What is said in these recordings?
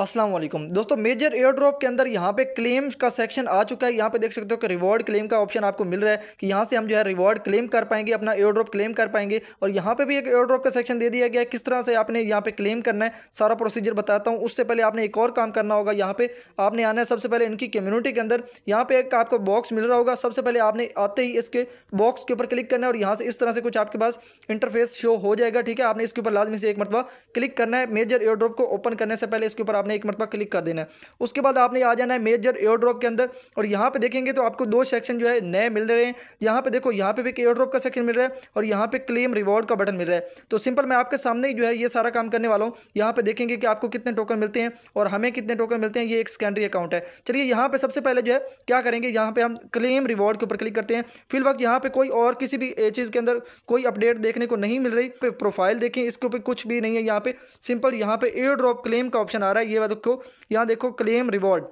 अस्सलाम वालेकुम दोस्तों मेजर एयर ड्रॉप के अंदर यहाँ पे क्लेम्स का सेक्शन आ चुका है यहाँ पे देख सकते हो कि रिवॉर्ड क्लेम का ऑप्शन आपको मिल रहा है कि यहाँ से हम जो है रिवॉर्ड क्लेम कर पाएंगे अपना एयर ड्रॉप क्लेम कर पाएंगे और यहाँ पे भी एक एयर ड्रॉप का सेक्शन दे दिया गया है किस तरह से आपने यहाँ पे क्लेम करना है सारा प्रोसीजर बताता हूँ उससे पहले आपने एक और काम करना होगा यहाँ पे आपने आना है सबसे पहले इनकी कम्युनिटी के अंदर यहाँ पे एक आपको बॉक्स मिल रहा होगा सबसे पहले आपने आते ही इसके बॉक्स के ऊपर क्लिक करना है और यहाँ से इस तरह से कुछ आपके पास इंटरफेस शो हो जाएगा ठीक है आपने इसके ऊपर लाजमी से एक मरतबा क्लिक करना है मेजर एयर ड्रॉप को ओपन करने से पहले इसके ऊपर आपने आपने एक मरतबा क्लिक कर देना है उसके बाद आपने आ जाना है मेजर एयर ड्रॉप के अंदर और यहाँ पे देखेंगे तो आपको दो सेक्शन जो है नए मिल रहे हैं यहाँ पे देखो यहाँ पे भी एक एयर ड्रॉप का सेक्शन मिल रहा है और यहाँ पे क्लेम रिवॉर्ड का बटन मिल रहा है तो सिंपल मैं आपके सामने ही जो है ये सारा काम करने वाला हूँ यहाँ पे देखेंगे कि आपको कितने टोकन मिलते हैं और हमें कितने टोकन मिलते हैं ये एक सेकेंडरी अकाउंट है चलिए यहाँ पर सबसे पहले जो है क्या करेंगे यहाँ पर हम क्लेम रिवॉर्ड के ऊपर क्लिक करते हैं फिल वक्त यहाँ पर कोई और किसी भी चीज़ के अंदर कोई अपडेट देखने को नहीं मिल रही प्रोफाइल देखें इसके ऊपर कुछ भी नहीं है यहाँ पर सिंपल यहाँ पर एयर ड्रॉप क्लेम का ऑप्शन आ रहा है ये उसके बाद देखो यहाँ देखो क्लेम रिवॉर्ड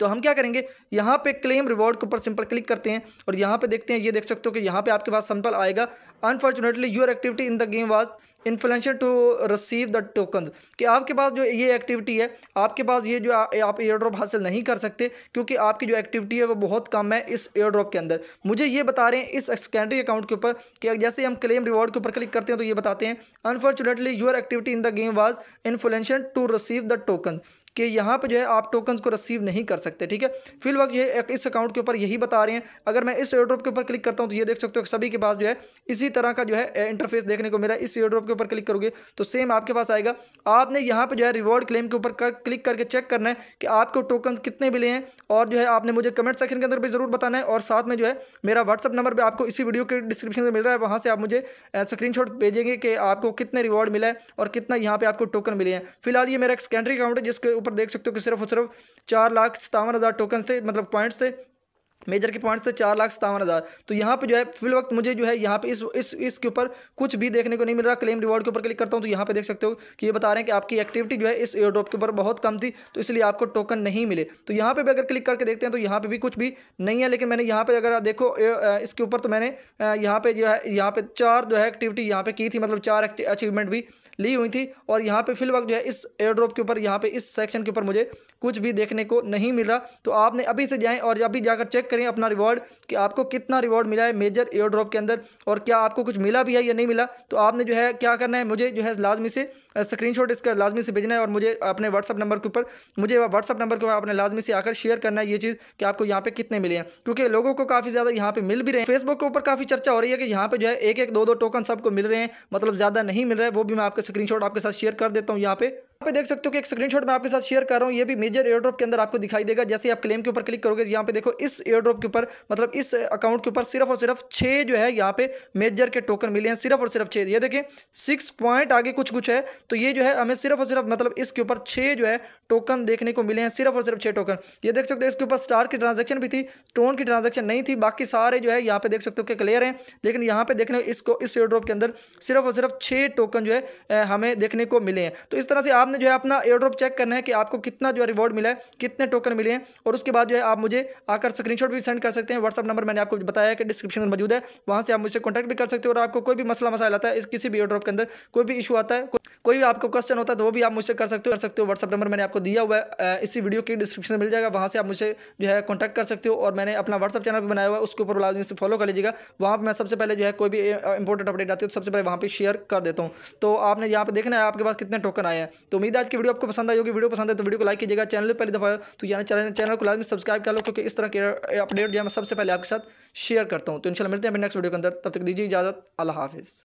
तो हम क्या करेंगे यहाँ पे क्लेम रिवॉर्ड के ऊपर सिंपल क्लिक करते हैं और यहाँ पे देखते हैं ये देख सकते हो कि यहाँ पे आपके पास सैंपल आएगा unfortunately your activity in the game was influential to receive the token कि आपके पास जो ये एक्टिविटी है आपके पास ये जो आ, आप एयर ड्रॉप हासिल नहीं कर सकते क्योंकि आपकी जो एक्टिविटी है वो बहुत कम है इस एयर ड्रॉप के अंदर मुझे ये बता रहे हैं इस सेकेंडरी अकाउंट के ऊपर कि जैसे हम क्लेम रिवॉर्ड के ऊपर क्लिक करते हैं तो ये बताते हैं unfortunately your activity in the game was influential to receive the token कि यहाँ पे जो है आप टोकन्स को रिसीव नहीं कर सकते ठीक है फिल वक्त ये इस अकाउंट के ऊपर यही बता रहे हैं अगर मैं इस एयर ड्रॉप के ऊपर क्लिक करता हूँ तो ये देख सकते हो सभी के पास जो है इसी इसी तरह का जो है इंटरफेस देखने को मेरा इस एयरड्रॉप के ऊपर क्लिक करोगे तो सेम आपके पास आएगा आपने यहाँ पर जो है रिवॉर्ड क्लेम के ऊपर कर, क्लिक करके चेक करना है कि आपको टोकन कितने मिले हैं और जो है आपने मुझे कमेंट सेक्शन के अंदर भी ज़रूर बताना है और साथ में जो है मेरा व्हाट्सअप नंबर भी आपको इसी वीडियो के डिस्क्रिप्शन में मिल रहा है वहाँ से आप मुझे स्क्रीन भेजेंगे कि आपको कितने रिवॉर्ड मिला है और कितना यहाँ पर आपको टोकन मिले हैं फिलहाल ये मेरा एक सेकेंडरी अकाउंट है जिसके ऊपर देख सकते हो कि सिर्फ और सिर्फ चार लाख सत्तावन हज़ार टोकन थे मतलब पॉइंट्स थे मेजर के पॉइंट्स थे चार लाख सतावन हज़ार तो यहाँ पे जो है फिल वक्त मुझे जो है यहाँ पे इस इस इसके ऊपर कुछ भी देखने को नहीं मिल रहा क्लेम रिवॉर्ड के ऊपर क्लिक करता हूँ तो यहाँ पे देख सकते हो कि ये बता रहे हैं कि आपकी एक्टिविटी जो है इस एयरड्रॉप के ऊपर बहुत कम थी तो इसलिए आपको टोकन नहीं मिले तो यहाँ पर भी अगर क्लिक करके देखते हैं तो यहाँ पर भी कुछ भी नहीं है लेकिन मैंने यहाँ पर अगर देखो इसके ऊपर तो मैंने यहाँ पर जो है यहाँ पर चार जो है एक्टिविटी यहाँ पर की थी मतलब चार अचीवमेंट भी ली हुई थी और यहाँ पर फिल वक्त जो है इस एयरड्रॉप के ऊपर यहाँ पर इस सेक्शन के ऊपर मुझे कुछ भी देखने को नहीं मिल रहा तो आपने अभी से जाएँ और अभी जाकर चेक करें अपना रिवॉर्ड कि आपको कितना रिवॉर्ड मिला है मेजर एयर ड्रॉप के अंदर और क्या आपको कुछ मिला भी है या नहीं मिला तो आपने जो है क्या करना है मुझे जो है लाजमी से स्क्रीन शॉट इसका लाजमी से भेजना है और मुझे अपने व्हाट्सअप नंबर के ऊपर मुझे व्हाट्सअप नंबर के ऊपर आपने लाजमी से आकर शेयर करना है ये चीज़ कि आपको यहाँ पे कितने मिले हैं क्योंकि लोगों को काफ़ी ज़्यादा यहाँ पे मिल भी रहे हैं फेसबुक के ऊपर काफ़ी चर्चा हो रही है कि यहाँ पे जो है एक एक दो दो टोकन सबको मिल रहे हैं मतलब ज़्यादा नहीं मिल रहा है वो भी मैं आपके स्क्रीन आपके साथ शेयर कर देता हूँ यहाँ पे आप देख सकते हो कि एक स्क्रीनशॉट मैं आपके साथ शेयर कर रहा हूँ ये भी मेजर एयरड्रॉप के अंदर आपको दिखाई देगा जैसे आप क्लेम के ऊपर क्लिक करोगे यहाँ पे देखो इस एयरड्रॉप के ऊपर मतलब इस अकाउंट के ऊपर सिर्फ और सिर्फ छः जो है यहाँ पे मेजर के टोकन मिले हैं सिर्फ और सिर्फ छः ये देखें सिक्स पॉइंट आगे कुछ कुछ है तो ये जो है हमें सिर्फ और सिर्फ मतलब इसके ऊपर छः जो है टोकन देखने को मिले हैं सिर्फ और सिर्फ छः टोकन ये देख सकते हो इसके ऊपर स्टार की ट्रांजेक्शन भी थी स्टोन की ट्रांजेक्शन नहीं थी बाकी सारे जो है यहाँ पे देख सकते हो कि क्लियर हैं लेकिन यहाँ पे देखने इसको इस एयर ड्रॉप के अंदर सिर्फ और सिर्फ छः टोकन जो है हमें देखने को मिले हैं तो इस तरह से आपने जो है अपना एयर ड्रॉप चेक करना है कि आपको कितना जो है रिवॉर्ड मिला है कितने टोकन मिले हैं और उसके बाद जो है आप मुझे आकर स्क्रीनशॉट भी सेंड कर सकते हैं व्हाट्सअप नंबर मैंने आपको बताया कि डिस्क्रिप्शन में मौजूद है वहाँ से आप मुझसे कॉन्टैक्ट भी कर सकते हो और आपको कोई भी मसला मसाला आता है इस किसी भी एयर ड्रॉप के अंदर कोई भी इशू आता है कोई भी आपको क्वेश्चन होता है तो वो भी आप मुझसे कर सकते हो कर सकते हो व्हाट्सअप नंबर मैंने आपको दिया हुआ है इसी वीडियो की डिस्क्रिप्शन में मिल जाएगा वहाँ से आप मुझे जो है कॉन्टैक्ट कर सकते हो और मैंने अपना व्हाट्सअप चैनल भी बनाया हुआ है उसके ऊपर लाजमी से फॉलो कर लीजिएगा वहाँ पर मैं सबसे पहले जो है कोई भी इंपॉर्टेंट अपडेट आती है तो सबसे पहले वहाँ पर शेयर कर देता हूँ तो आपने यहाँ पर देखना है आपके पास कितने टोकन आए हैं तो उम्मीद आज की वीडियो आपको पसंद आई होगी वीडियो पसंद है तो वीडियो को लाइक कीजिएगा चैनल पहली दफ़ा तो यानी चैनल को लाजमी सब्सक्राइब कर लो क्योंकि इस तरह के अपडेट जो है मैं सबसे पहले आपके साथ शेयर करता हूँ तो इनशाला मिलते हैं अपने नेक्स्ट वीडियो के अंदर तब तक दीजिए इजाज़त अल्लाह हाफिज़